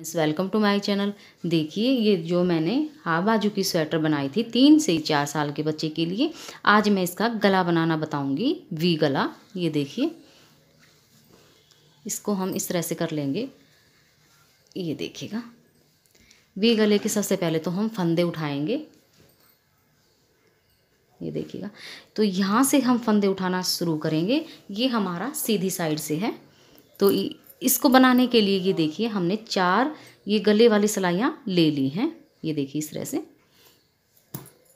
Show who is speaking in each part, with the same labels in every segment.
Speaker 1: welcome to my channel देखिए ये जो मैंने हाफ बाजू की स्वेटर बनाई थी तीन से चार साल के बच्चे के लिए आज मैं इसका गला बनाना बताऊंगी वी गला ये देखिए इसको हम इस तरह से कर लेंगे ये देखिएगा वी गले के सबसे पहले तो हम फंदे उठाएंगे ये देखिएगा तो यहाँ से हम फंदे उठाना शुरू करेंगे ये हमारा सीधी साइड से है तो इसको बनाने के लिए ये देखिए हमने चार ये गले वाली सिलाइयाँ ले ली हैं ये देखिए इस तरह से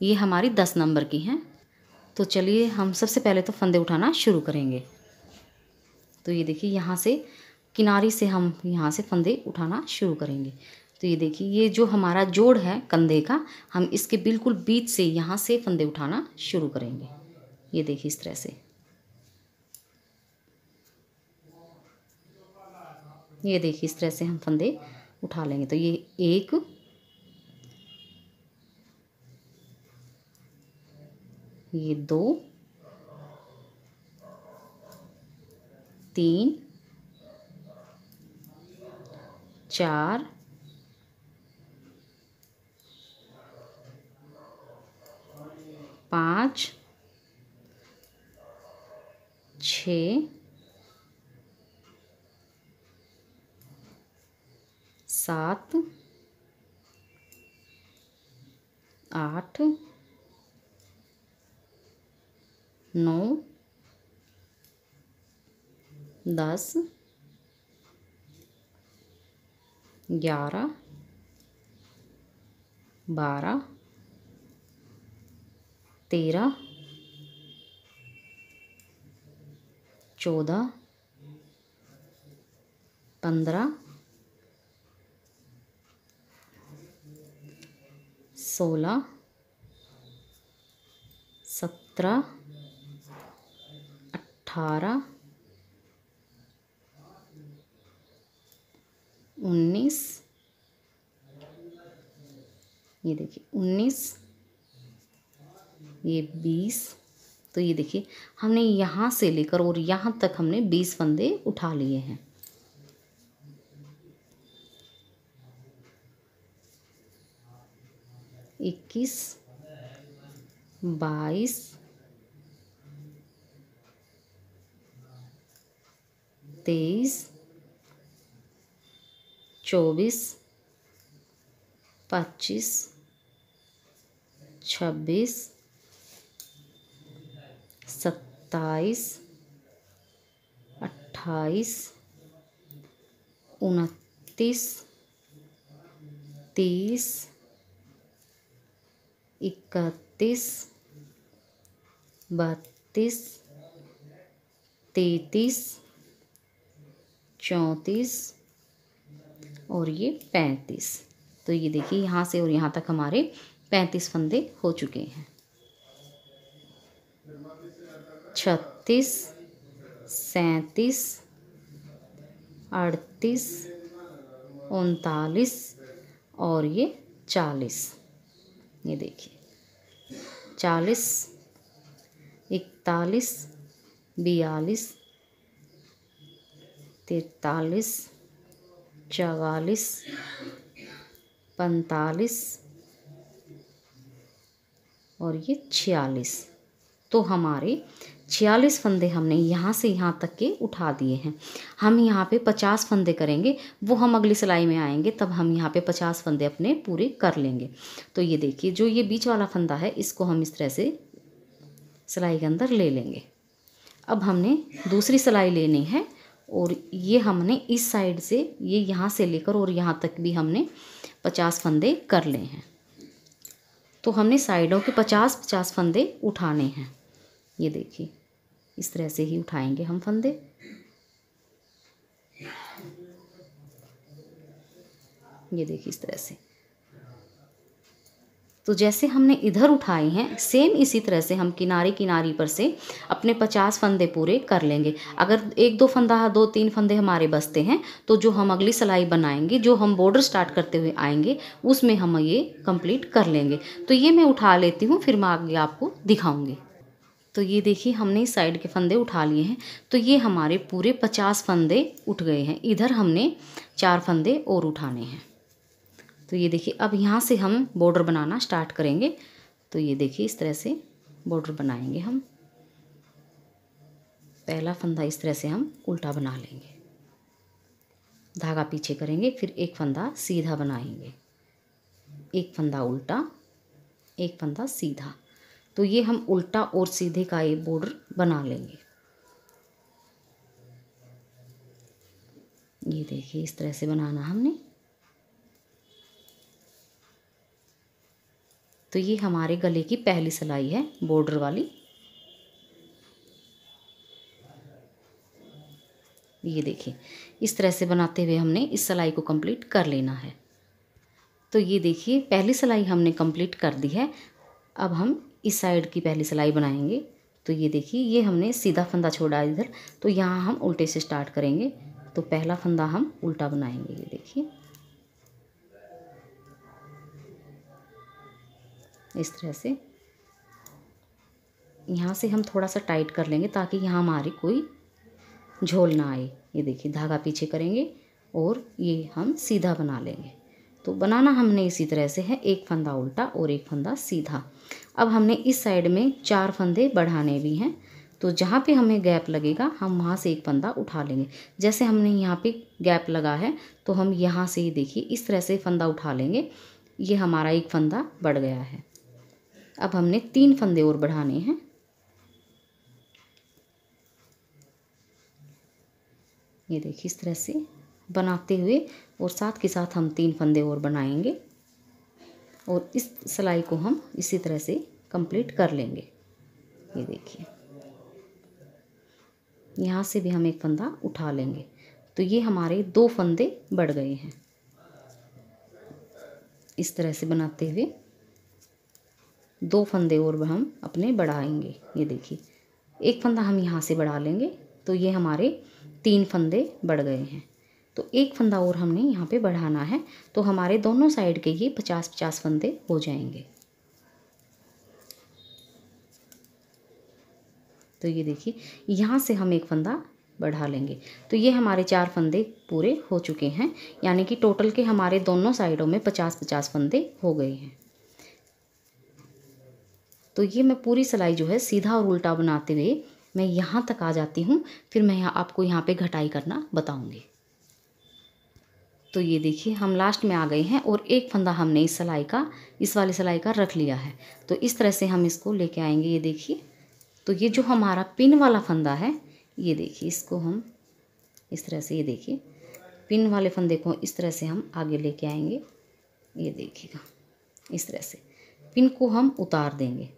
Speaker 1: ये हमारी दस नंबर की हैं तो चलिए हम सबसे पहले तो फंदे उठाना शुरू करेंगे तो ये देखिए यहाँ से किनारी से हम यहाँ से फंदे उठाना शुरू करेंगे तो ये देखिए ये जो हमारा जोड़ है कंधे का हम इसके बिल्कुल बीच से यहाँ से फंदे उठाना शुरू करेंगे ये देखिए इस तरह से ये देखिए इस तरह से हम फंदे उठा लेंगे तो ये एक ये दो तीन चार पाँच छ सात आठ नौ दस ग्यारह बारह तेरह चौदह पंद्रह सोलह सत्रह अठारह उन्नीस ये देखिए उन्नीस ये बीस तो ये देखिए हमने यहाँ से लेकर और यहाँ तक हमने बीस फंदे उठा लिए हैं इक्कीस बाईस तेईस चौबीस पच्चीस छब्बीस सत्ताईस अट्ठाईस उनतीस तीस इकतीस बत्तीस तैतीस चौंतीस और ये पैंतीस तो ये देखिए यहाँ से और यहाँ तक हमारे पैंतीस फंदे हो चुके हैं छत्तीस सैंतीस अड़तीस उनतालीस और ये चालीस ये देखिए चालीस इकतालीस बयालीस तैतालीस चवालीस पैंतालीस और ये छियालीस तो हमारी छियालीस फंदे हमने यहाँ से यहाँ तक के उठा दिए हैं हम यहाँ पे पचास फंदे करेंगे वो हम अगली सिलाई में आएंगे तब हम यहाँ पे पचास फंदे अपने पूरे कर लेंगे तो ये देखिए जो ये बीच वाला फंदा है इसको हम इस तरह से सिलाई के अंदर ले लेंगे अब हमने दूसरी सिलाई लेनी है और ये हमने इस साइड से ये यहाँ से लेकर और यहाँ तक भी हमने पचास फंदे कर ले हैं तो हमने साइडों के पचास पचास फंदे उठाने हैं ये देखिए इस तरह से ही उठाएंगे हम फंदे ये देखिए इस तरह से तो जैसे हमने इधर उठाए हैं सेम इसी तरह से हम किनारे किनारे पर से अपने पचास फंदे पूरे कर लेंगे अगर एक दो फंदा दो तीन फंदे हमारे बसते हैं तो जो हम अगली सिलाई बनाएंगे जो हम बॉर्डर स्टार्ट करते हुए आएंगे उसमें हम ये कंप्लीट कर लेंगे तो ये मैं उठा लेती हूँ फिर मैं आगे आपको दिखाऊँगी तो ये देखिए हमने साइड के फंदे उठा लिए हैं तो ये हमारे पूरे पचास फंदे उठ गए हैं इधर हमने चार फंदे और उठाने हैं तो ये देखिए अब यहाँ से हम बॉर्डर बनाना स्टार्ट करेंगे तो ये देखिए इस तरह से बॉर्डर बनाएंगे हम पहला फंदा इस तरह से हम उल्टा बना लेंगे धागा पीछे करेंगे फिर एक फंदा सीधा बनाएंगे एक फंदा उल्टा एक फंदा सीधा तो ये हम उल्टा और सीधे का ये बॉर्डर बना लेंगे ये देखिए इस तरह से बनाना हमने तो ये हमारे गले की पहली सिलाई है बॉर्डर वाली ये देखिए इस तरह से बनाते हुए हमने इस सिलाई को कंप्लीट कर लेना है तो ये देखिए पहली सिलाई हमने कंप्लीट कर दी है अब हम इस साइड की पहली सिलाई बनाएंगे तो ये देखिए ये हमने सीधा फंदा छोड़ा इधर तो यहाँ हम उल्टे से स्टार्ट करेंगे तो पहला फंदा हम उल्टा बनाएंगे ये देखिए इस तरह से यहाँ से हम थोड़ा सा टाइट कर लेंगे ताकि यहाँ हमारी कोई झोल ना आए ये देखिए धागा पीछे करेंगे और ये हम सीधा बना लेंगे तो बनाना हमने इसी तरह से है एक फंदा उल्टा और एक फंदा सीधा अब हमने इस साइड में चार फंदे बढ़ाने भी हैं तो जहाँ पे हमें गैप लगेगा हम वहाँ से एक फंदा उठा लेंगे जैसे हमने यहाँ पे गैप लगा है तो हम यहाँ से ही देखिए इस तरह से फंदा उठा लेंगे ये हमारा एक फंदा बढ़ गया है अब हमने तीन फंदे और बढ़ाने हैं ये देखिए इस तरह से बनाते हुए और साथ के साथ हम तीन फंदे और बनाएंगे और इस सिलाई को हम इसी तरह से कंप्लीट कर लेंगे ये देखिए यहाँ से भी हम एक फंदा उठा लेंगे तो ये हमारे दो फंदे बढ़ गए हैं इस तरह से बनाते हुए दो फंदे और हम अपने बढ़ाएंगे ये देखिए एक फंदा हम यहाँ से बढ़ा लेंगे तो ये हमारे तीन फंदे बढ़ गए हैं तो एक फंदा और हमने यहाँ पे बढ़ाना है तो हमारे दोनों साइड के ये पचास पचास फंदे हो जाएंगे तो ये देखिए यहाँ से हम एक फंदा बढ़ा लेंगे तो ये हमारे चार फंदे पूरे हो चुके हैं यानी कि टोटल के हमारे दोनों साइडों में पचास पचास फंदे हो गए हैं तो ये मैं पूरी सिलाई जो है सीधा और उल्टा बनाते हुए मैं यहाँ तक आ जाती हूँ फिर मैं यहाँ आपको यहाँ पे घटाई करना बताऊँगी तो ये देखिए हम लास्ट में आ गए हैं और एक फंदा हमने इस सिलाई का इस वाली सिलाई का रख लिया है तो इस तरह से हम इसको लेके आएंगे ये देखिए तो ये जो हमारा पिन वाला फंदा है ये देखिए इसको हम इस तरह से ये देखिए पिन वाले फंदे को इस तरह से हम आगे लेके आएंगे ये देखिएगा इस तरह से पिन को हम उतार देंगे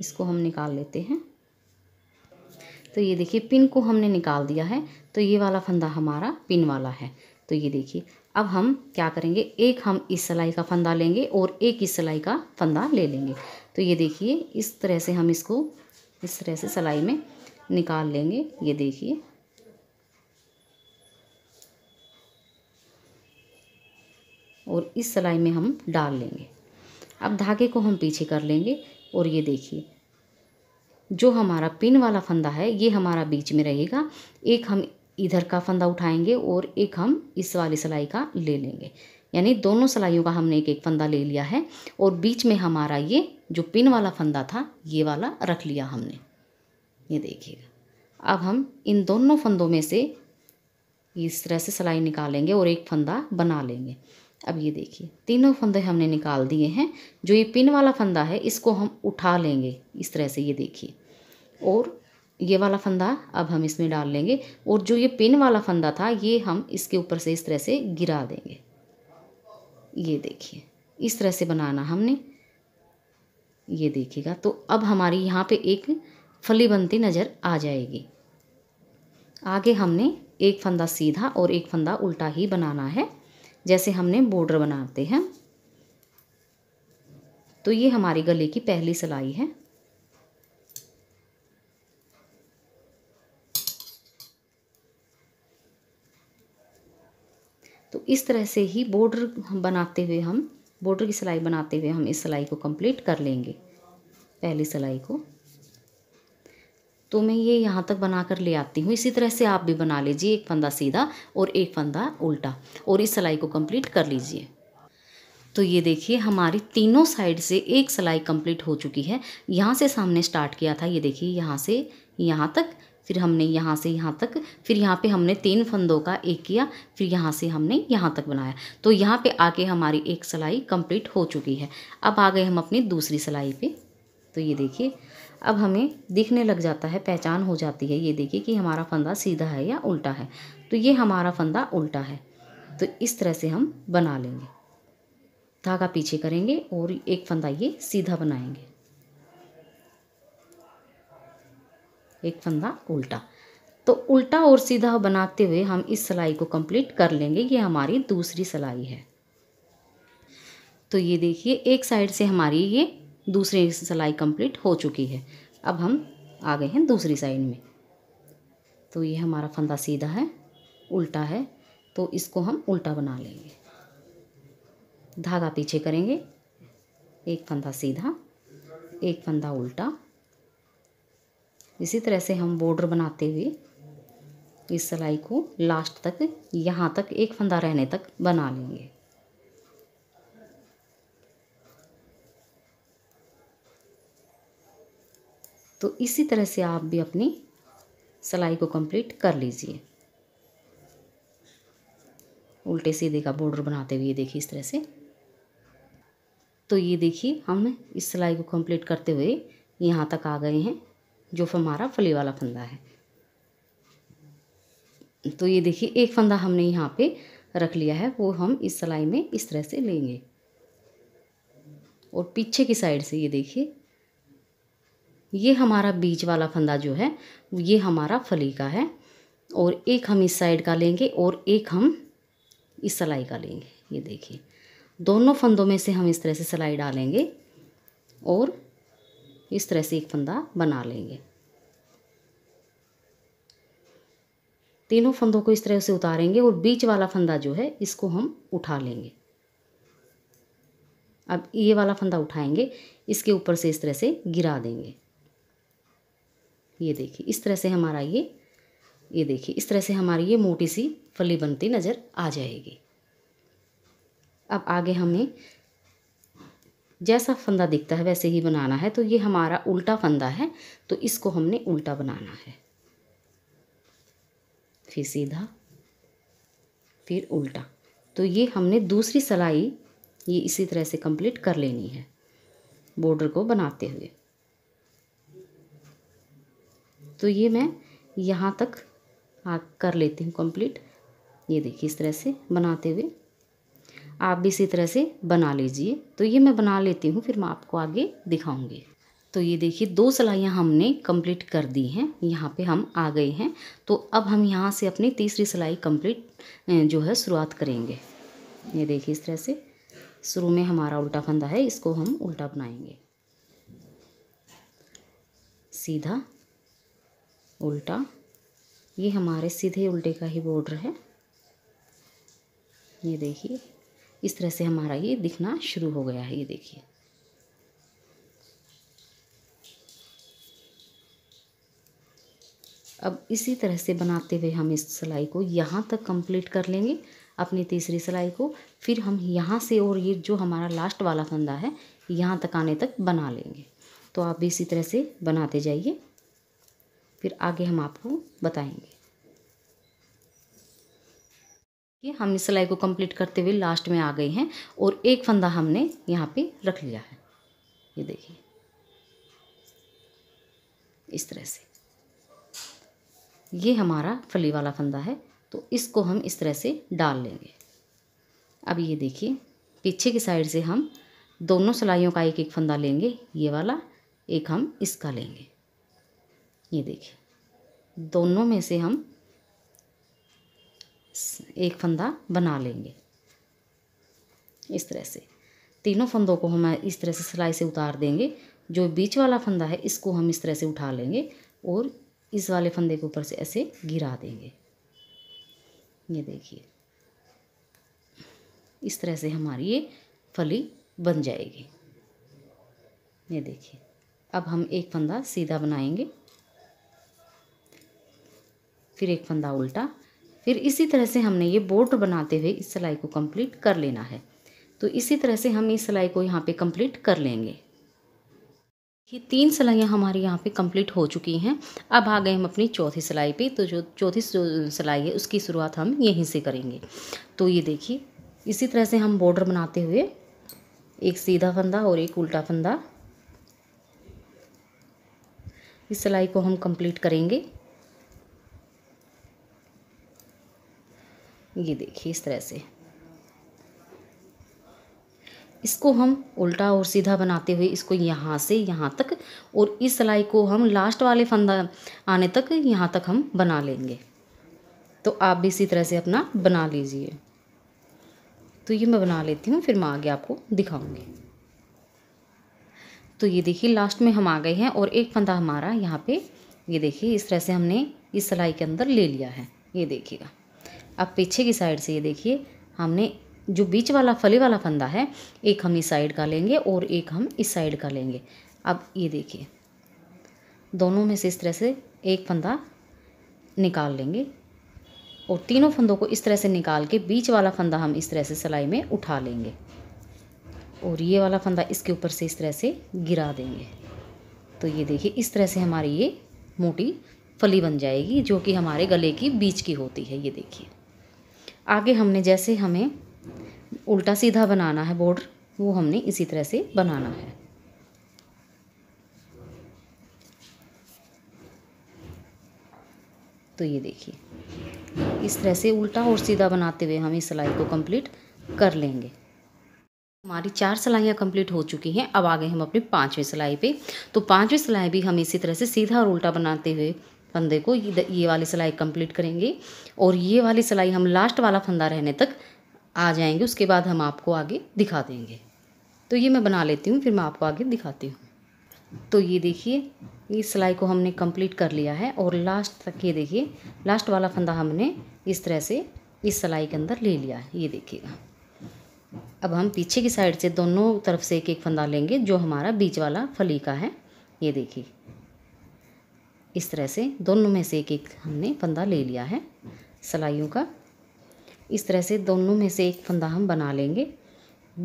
Speaker 1: इसको हम निकाल लेते हैं तो ये देखिए पिन को हमने निकाल दिया है तो ये वाला फंदा हमारा पिन वाला है तो ये देखिए अब हम क्या करेंगे एक हम इस सिलाई का फंदा लेंगे और एक इस सिलाई का फंदा ले लेंगे तो ये देखिए इस तरह से हम इसको इस तरह से सलाई में निकाल लेंगे ये देखिए और इस सलाई में हम डाल लेंगे अब धागे को हम पीछे कर लेंगे और ये देखिए जो हमारा पिन वाला फंदा है ये हमारा बीच में रहेगा एक हम इधर का फंदा उठाएंगे और एक हम इस वाली सिलाई का ले लेंगे यानी दोनों सिलाइयों का हमने एक एक फंदा ले लिया है और बीच में हमारा ये जो पिन वाला फंदा था ये वाला रख लिया हमने ये देखिएगा अब हम इन दोनों फंदों में से इस तरह से सिलाई निकालेंगे और एक फंदा बना लेंगे अब ये देखिए तीनों फंदे हमने निकाल दिए हैं जो ये पिन वाला फंदा है इसको हम उठा लेंगे इस तरह से ये देखिए और ये वाला फंदा अब हम इसमें डाल लेंगे और जो ये पिन वाला फंदा था ये हम इसके ऊपर से इस तरह से गिरा देंगे ये देखिए इस तरह से बनाना हमने ये देखिएगा तो अब हमारी यहाँ पे एक फली बनती नज़र आ जाएगी आगे हमने एक फंदा सीधा और एक फंदा उल्टा ही बनाना है जैसे हमने बॉर्डर बनाते हैं तो ये हमारी गले की पहली सिलाई है तो इस तरह से ही बॉर्डर बनाते हुए हम बॉर्डर की सिलाई बनाते हुए हम इस सिलाई को कंप्लीट कर लेंगे पहली सिलाई को तो मैं ये यहाँ तक बना कर ले आती हूँ इसी तरह से आप भी बना लीजिए एक फंदा सीधा और एक फंदा उल्टा और इस सिलाई को कंप्लीट कर लीजिए तो ये देखिए हमारी तीनों साइड से एक सिलाई कंप्लीट हो चुकी है यहाँ से सामने स्टार्ट किया था ये देखिए यहाँ से यहाँ तक फिर हमने यहाँ से यहाँ तक फिर यहाँ पे हमने तीन फंदों का एक किया फिर यहाँ से हमने यहाँ तक बनाया तो यहाँ पे आके हमारी एक सिलाई कंप्लीट हो चुकी है अब आ गए हम अपनी दूसरी सिलाई पे तो ये देखिए अब हमें दिखने लग जाता है पहचान हो जाती है ये देखिए कि हमारा फंदा सीधा है या उल्टा है तो ये हमारा फंदा उल्टा है तो इस तरह से हम बना लेंगे धागा पीछे करेंगे और एक फंदा ये सीधा बनाएंगे एक फंदा उल्टा तो उल्टा और सीधा बनाते हुए हम इस सिलाई को कंप्लीट कर लेंगे ये हमारी दूसरी सिलाई है तो ये देखिए एक साइड से हमारी ये दूसरी सिलाई कंप्लीट हो चुकी है अब हम आ गए हैं दूसरी साइड में तो ये हमारा फंदा सीधा है उल्टा है तो इसको हम उल्टा बना लेंगे धागा पीछे करेंगे एक फंदा सीधा एक फंदा उल्टा इसी तरह से हम बॉर्डर बनाते हुए इस सिलाई को लास्ट तक यहाँ तक एक फंदा रहने तक बना लेंगे तो इसी तरह से आप भी अपनी सिलाई को कंप्लीट कर लीजिए उल्टे सीधे का बॉर्डर बनाते हुए देखिए इस तरह से तो ये देखिए हम इस सिलाई को कंप्लीट करते हुए यहाँ तक आ गए हैं जो हमारा फली वाला फंदा है तो ये देखिए एक फंदा हमने यहाँ पे रख लिया है वो हम इस सिलाई में इस तरह से लेंगे और पीछे की साइड से ये देखिए ये हमारा बीच वाला फंदा जो है ये हमारा फली का है और एक हम इस साइड का लेंगे और एक हम इस सिलाई का लेंगे ये देखिए दोनों फंदों में से हम इस तरह से सिलाई डालेंगे और इस तरह से एक फंदा बना लेंगे तीनों फंदों को इस तरह से उतारेंगे और बीच वाला फंदा जो है इसको हम उठा लेंगे अब ये वाला फंदा उठाएंगे इसके ऊपर से इस तरह से गिरा देंगे ये देखिए इस तरह से हमारा ये ये देखिए इस तरह से हमारी ये मोटी सी फली बनती नज़र आ जाएगी अब आगे हमें जैसा फंदा दिखता है वैसे ही बनाना है तो ये हमारा उल्टा फंदा है तो इसको हमने उल्टा बनाना है फिर सीधा फिर उल्टा तो ये हमने दूसरी सलाई ये इसी तरह से कंप्लीट कर लेनी है बॉर्डर को बनाते हुए तो ये मैं यहाँ तक आ कर लेती हूँ कंप्लीट ये देखिए इस तरह से बनाते हुए आप भी इसी तरह से बना लीजिए तो ये मैं बना लेती हूँ फिर मैं आपको आगे दिखाऊंगी तो ये देखिए दो सिलाइयाँ हमने कंप्लीट कर दी हैं यहाँ पे हम आ गए हैं तो अब हम यहाँ से अपनी तीसरी सिलाई कंप्लीट जो है शुरुआत करेंगे ये देखिए इस तरह से शुरू में हमारा उल्टा फंदा है इसको हम उल्टा बनाएंगे सीधा उल्टा ये हमारे सीधे उल्टे का ही बॉर्डर है ये देखिए इस तरह से हमारा ये दिखना शुरू हो गया है ये देखिए अब इसी तरह से बनाते हुए हम इस सिलाई को यहाँ तक कंप्लीट कर लेंगे अपनी तीसरी सिलाई को फिर हम यहाँ से और ये जो हमारा लास्ट वाला फंदा है यहाँ तक आने तक बना लेंगे तो आप भी इसी तरह से बनाते जाइए फिर आगे हम आपको बताएंगे कि हम इस सिलाई को कंप्लीट करते हुए लास्ट में आ गए हैं और एक फंदा हमने यहाँ पे रख लिया है ये देखिए इस तरह से ये हमारा फली वाला फंदा है तो इसको हम इस तरह से डाल लेंगे अब ये देखिए पीछे की साइड से हम दोनों सिलाइयों का एक एक फंदा लेंगे ये वाला एक हम इसका लेंगे ये देखिए दोनों में से हम एक फंदा बना लेंगे इस तरह से तीनों फंदों को हम इस तरह से सिलाई से उतार देंगे जो बीच वाला फंदा है इसको हम इस तरह से उठा लेंगे और इस वाले फंदे के ऊपर से ऐसे गिरा देंगे ये देखिए इस तरह से हमारी ये फली बन जाएगी ये देखिए अब हम एक फंदा सीधा बनाएंगे फिर एक फंदा उल्टा फिर इसी तरह से हमने ये बोर्ड बनाते हुए इस सिलाई को कंप्लीट कर लेना है तो इसी तरह से हम इस सिलाई को यहाँ पे कंप्लीट कर लेंगे ये तीन सिलाइयाँ हमारी यहाँ पे कंप्लीट हो चुकी हैं अब आ गए हम अपनी चौथी सिलाई पे तो जो चौथी सिलाई है उसकी शुरुआत हम यहीं से करेंगे तो ये देखिए इसी तरह से हम बॉर्डर बनाते हुए एक सीधा फंदा और एक उल्टा फंदा इस सिलाई को हम कंप्लीट करेंगे ये देखिए इस तरह से इसको हम उल्टा और सीधा बनाते हुए इसको यहाँ से यहाँ तक और इस सिलाई को हम लास्ट वाले फंदा आने तक यहाँ तक हम बना लेंगे तो आप भी इसी तरह से अपना बना लीजिए तो ये मैं बना लेती हूँ फिर मैं आगे आपको दिखाऊंगी तो ये देखिए लास्ट में हम आ गए हैं और एक फंदा हमारा यहाँ पे ये देखिए इस तरह से हमने इस सिलाई के अंदर ले लिया है ये देखिएगा अब पीछे की साइड से ये देखिए हमने जो बीच वाला फली वाला फंदा है एक हम इस साइड का लेंगे और एक हम इस साइड का लेंगे अब ये देखिए दोनों में से इस तरह से एक फंदा निकाल लेंगे और तीनों फंदों को इस तरह से निकाल के बीच वाला फंदा हम इस तरह से सिलाई में उठा लेंगे और ये वाला फंदा इसके ऊपर से इस तरह से गिरा देंगे तो ये देखिए इस तरह से हमारी ये मोटी फली बन जाएगी जो कि हमारे गले की बीच की होती है ये देखिए आगे हमने जैसे हमें उल्टा सीधा बनाना है बॉर्डर वो हमने इसी तरह से बनाना है तो ये देखिए इस तरह से उल्टा और सीधा बनाते हुए हम इस सिलाई को कंप्लीट कर लेंगे हमारी चार सिलाइयाँ कंप्लीट हो चुकी हैं अब आगे हम अपनी पांचवी सिलाई पे तो पांचवी सिलाई भी हम इसी तरह से सीधा और उल्टा बनाते हुए फंदे को ये वाली सिलाई कंप्लीट करेंगे और ये वाली सिलाई हम लास्ट वाला फंदा रहने तक आ जाएंगे उसके बाद हम आपको आगे दिखा देंगे तो ये मैं बना लेती हूँ फिर मैं आपको आगे दिखाती हूँ तो ये देखिए ये सिलाई को हमने कंप्लीट कर लिया है और लास्ट तक ये देखिए लास्ट वाला फंदा हमने इस तरह से इस सिलाई के अंदर ले लिया है ये देखिएगा अब हम पीछे की साइड से दोनों तरफ से एक एक फंदा लेंगे जो हमारा बीच वाला फली का है ये देखिए इस तरह से दोनों में से एक एक हमने फंदा ले लिया है सलाइयों का इस तरह से दोनों में से एक फंदा हम बना लेंगे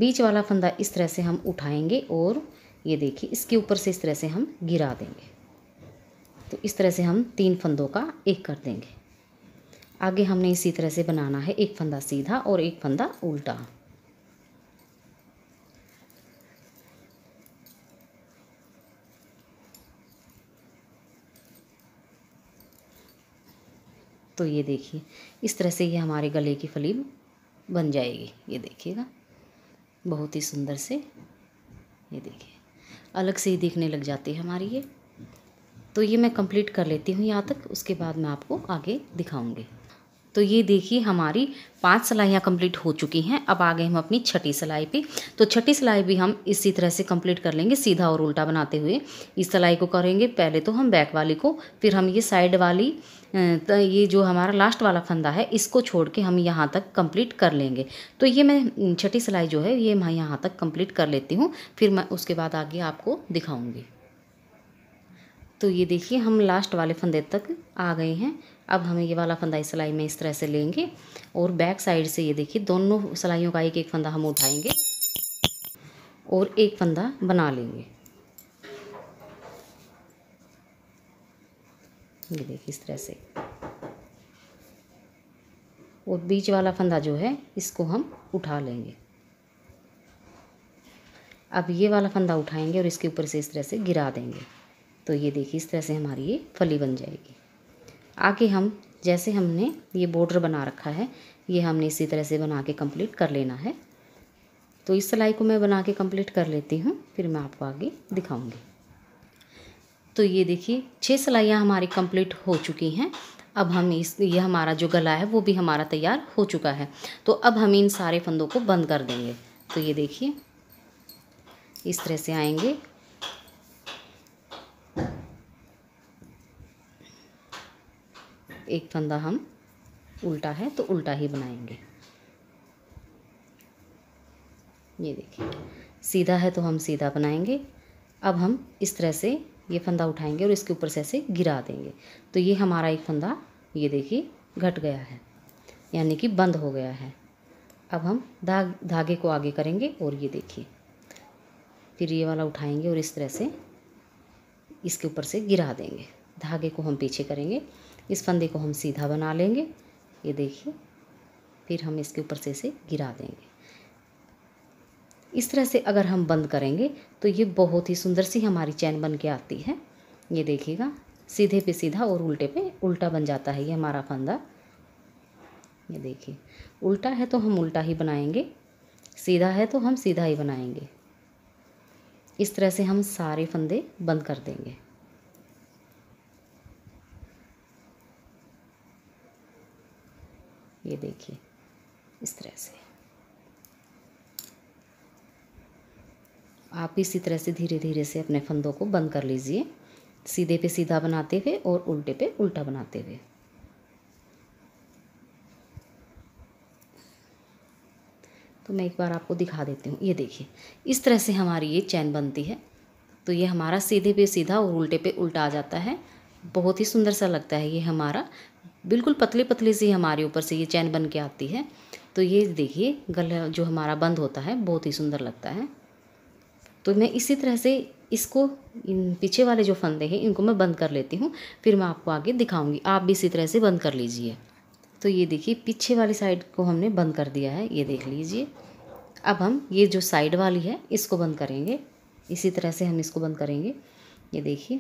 Speaker 1: बीच वाला फंदा इस तरह से हम उठाएंगे और ये देखिए इसके ऊपर से इस तरह से हम गिरा देंगे तो इस तरह से हम तीन फंदों का एक कर देंगे आगे हमने इसी तरह से बनाना है एक फंदा सीधा और एक फंदा उल्टा तो ये देखिए इस तरह से ये हमारे गले की फली बन जाएगी ये देखिएगा बहुत ही सुंदर से ये देखिए अलग से ही देखने लग जाती है हमारी ये तो ये मैं कंप्लीट कर लेती हूँ यहाँ तक उसके बाद मैं आपको आगे दिखाऊँगी तो ये देखिए हमारी पांच सिलाइयाँ कंप्लीट हो चुकी हैं अब आ गए हम अपनी छठी सिलाई पे तो छठी सिलाई भी हम इसी तरह से कंप्लीट कर लेंगे सीधा और उल्टा बनाते हुए इस सिलाई को करेंगे पहले तो हम बैक वाली को फिर हम ये साइड वाली ये जो हमारा लास्ट वाला फंदा है इसको छोड़ के हम यहाँ तक कंप्लीट कर लेंगे तो ये मैं छठी सिलाई जो है ये मैं यहाँ तक कंप्लीट कर लेती हूँ फिर मैं उसके बाद आगे आपको दिखाऊँगी तो ये देखिए हम लास्ट वाले फंदे तक आ गए हैं अब हमें ये वाला फंदा इस सिलाई में इस तरह से लेंगे और बैक साइड से ये देखिए दोनों सिलाइयों का एक एक फंदा हम उठाएंगे और एक फंदा बना लेंगे ये देखिए इस तरह से और बीच वाला फंदा जो है इसको हम उठा लेंगे अब ये वाला फंदा उठाएंगे और इसके ऊपर से इस तरह से गिरा देंगे तो ये देखिए इस तरह से हमारी ये फली बन जाएगी आगे हम जैसे हमने ये बॉर्डर बना रखा है ये हमने इसी तरह से बना के कंप्लीट कर लेना है तो इस सिलाई को मैं बना के कंप्लीट कर लेती हूँ फिर मैं आपको आगे दिखाऊंगी तो ये देखिए छः सिलाइयाँ हमारी कंप्लीट हो चुकी हैं अब हम इस ये हमारा जो गला है वो भी हमारा तैयार हो चुका है तो अब हम इन सारे फंदों को बंद कर देंगे तो ये देखिए इस तरह से आएंगे एक फंदा हम उल्टा है तो उल्टा ही बनाएंगे ये देखिए सीधा है तो हम सीधा बनाएंगे अब हम इस तरह से ये फंदा उठाएंगे और इसके ऊपर से ऐसे गिरा देंगे तो ये हमारा एक फंदा ये देखिए घट गया है यानी कि बंद हो गया है अब हम धाग धागे को आगे करेंगे और ये देखिए फिर ये वाला उठाएंगे और इस तरह से इसके ऊपर से गिरा देंगे धागे को हम पीछे करेंगे इस फंदे को हम सीधा बना लेंगे ये देखिए फिर हम इसके ऊपर से इसे गिरा देंगे इस तरह से अगर हम बंद करेंगे तो ये बहुत ही सुंदर सी हमारी चैन बन के आती है ये देखिएगा सीधे पे सीधा और उल्टे पे उल्टा बन जाता है ये हमारा फंदा ये देखिए उल्टा है तो हम उल्टा ही बनाएंगे सीधा है तो हम सीधा ही बनाएंगे इस तरह से हम सारे फंदे बंद कर देंगे ये देखिए इस तरह से आप इसी तरह से धीरे धीरे से अपने फंदों को बंद कर लीजिए सीधे पे सीधा बनाते हुए और उल्टे पे उल्टा बनाते हुए तो मैं एक बार आपको दिखा देती हूँ ये देखिए इस तरह से हमारी ये चैन बनती है तो ये हमारा सीधे पे सीधा और उल्टे पे उल्टा आ जाता है बहुत ही सुंदर सा लगता है ये हमारा बिल्कुल पतले पतले से हमारे ऊपर से ये चैन बन के आती है तो ये देखिए गला जो हमारा बंद होता है बहुत ही सुंदर लगता है तो मैं इसी तरह से इसको इन पीछे वाले जो फंदे हैं इनको मैं बंद कर लेती हूँ फिर मैं आपको आगे दिखाऊंगी आप भी इसी तरह से बंद कर लीजिए तो ये देखिए पीछे वाली साइड को हमने बंद कर दिया है ये देख लीजिए अब हम ये जो साइड वाली है इसको बंद करेंगे इसी तरह से हम इसको बंद करेंगे ये देखिए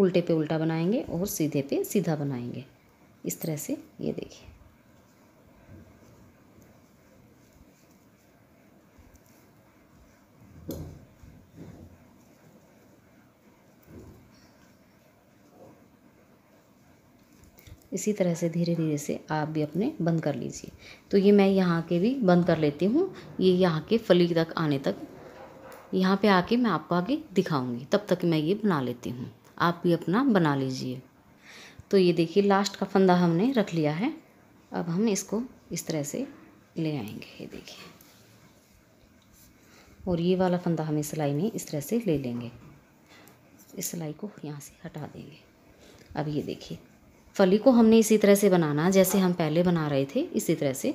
Speaker 1: उल्टे पे उल्टा बनाएंगे और सीधे पे सीधा बनाएंगे इस तरह से ये देखिए इसी तरह से धीरे धीरे से आप भी अपने बंद कर लीजिए तो ये मैं यहाँ के भी बंद कर लेती हूँ ये यहाँ के फली तक आने तक यहाँ पे आके मैं आपको आगे दिखाऊंगी तब तक मैं ये बना लेती हूँ आप भी अपना बना लीजिए तो ये देखिए लास्ट का फंदा हमने रख लिया है अब हम इसको इस तरह से ले आएंगे ये देखिए और ये वाला फंदा हमें सिलाई में इस तरह से ले लेंगे इस सिलाई को यहाँ से हटा देंगे अब ये देखिए फली को हमने इसी तरह से बनाना जैसे हम पहले बना रहे थे इसी तरह से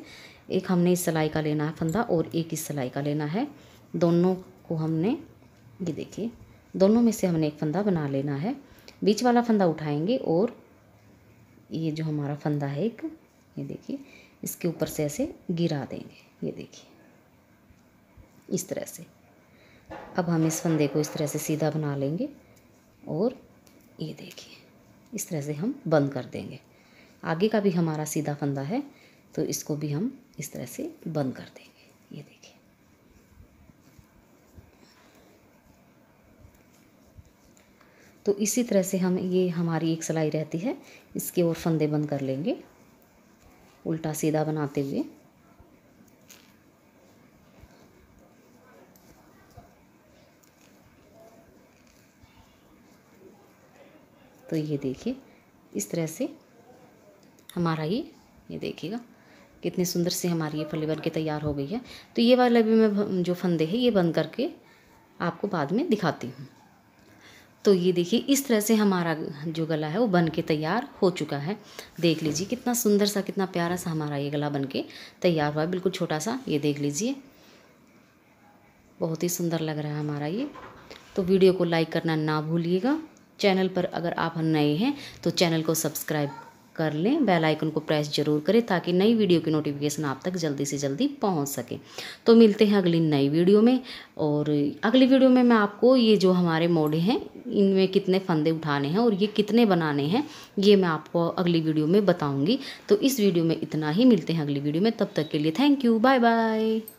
Speaker 1: एक हमने इस सिलाई का लेना है फंदा और एक इस सिलाई का लेना है दोनों को हमने ये देखिए दोनों में से हमने एक फंदा बना लेना है बीच वाला फंदा उठाएंगे और ये जो हमारा फंदा है एक ये देखिए इसके ऊपर से ऐसे गिरा देंगे ये देखिए इस तरह से अब हम इस फंदे को इस तरह से सीधा बना लेंगे और ये देखिए इस तरह से हम बंद कर देंगे आगे का भी हमारा सीधा फंदा है तो इसको भी हम इस तरह से बंद कर देंगे ये देखिए तो इसी तरह से हम ये हमारी एक सिलाई रहती है इसके और फंदे बंद कर लेंगे उल्टा सीधा बनाते हुए तो ये देखिए इस तरह से हमारा ये ये देखिएगा कितने सुंदर से हमारी ये फली बन के तैयार हो गई है तो ये वाला भी मैं जो फंदे हैं ये बंद करके आपको बाद में दिखाती हूँ तो ये देखिए इस तरह से हमारा जो गला है वो बन के तैयार हो चुका है देख लीजिए कितना सुंदर सा कितना प्यारा सा हमारा ये गला बन के तैयार हुआ है बिल्कुल छोटा सा ये देख लीजिए बहुत ही सुंदर लग रहा है हमारा ये तो वीडियो को लाइक करना ना भूलिएगा चैनल पर अगर आप नए हैं तो चैनल को सब्सक्राइब कर लें बेल आइकन को प्रेस जरूर करें ताकि नई वीडियो की नोटिफिकेशन आप तक जल्दी से जल्दी पहुंच सके तो मिलते हैं अगली नई वीडियो में और अगली वीडियो में मैं आपको ये जो हमारे मोड़े हैं इनमें कितने फंदे उठाने हैं और ये कितने बनाने हैं ये मैं आपको अगली वीडियो में बताऊँगी तो इस वीडियो में इतना ही मिलते हैं अगली वीडियो में तब तक के लिए थैंक यू बाय बाय